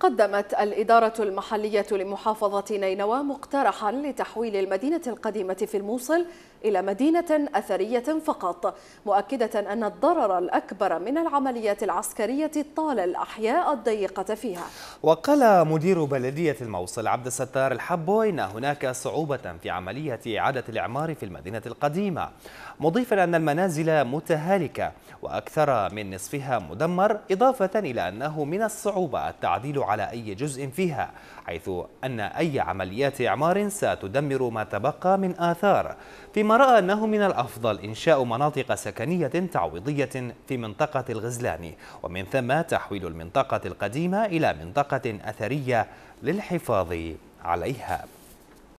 قدمت الإدارة المحلية لمحافظة نينوى مقترحا لتحويل المدينة القديمة في الموصل إلى مدينة أثرية فقط مؤكدة أن الضرر الأكبر من العمليات العسكرية طال الأحياء الضيقة فيها وقال مدير بلدية الموصل عبد الستار الحبوي أن هناك صعوبة في عملية إعادة الإعمار في المدينة القديمة مضيفا أن المنازل متهالكة وأكثر من نصفها مدمر إضافة إلى أنه من الصعوبة التعديل على أي جزء فيها حيث أن أي عمليات إعمار ستدمر ما تبقى من آثار فيما رأى أنه من الأفضل إنشاء مناطق سكنية تعويضية في منطقة الغزلان ومن ثم تحويل المنطقة القديمة إلى منطقة أثرية للحفاظ عليها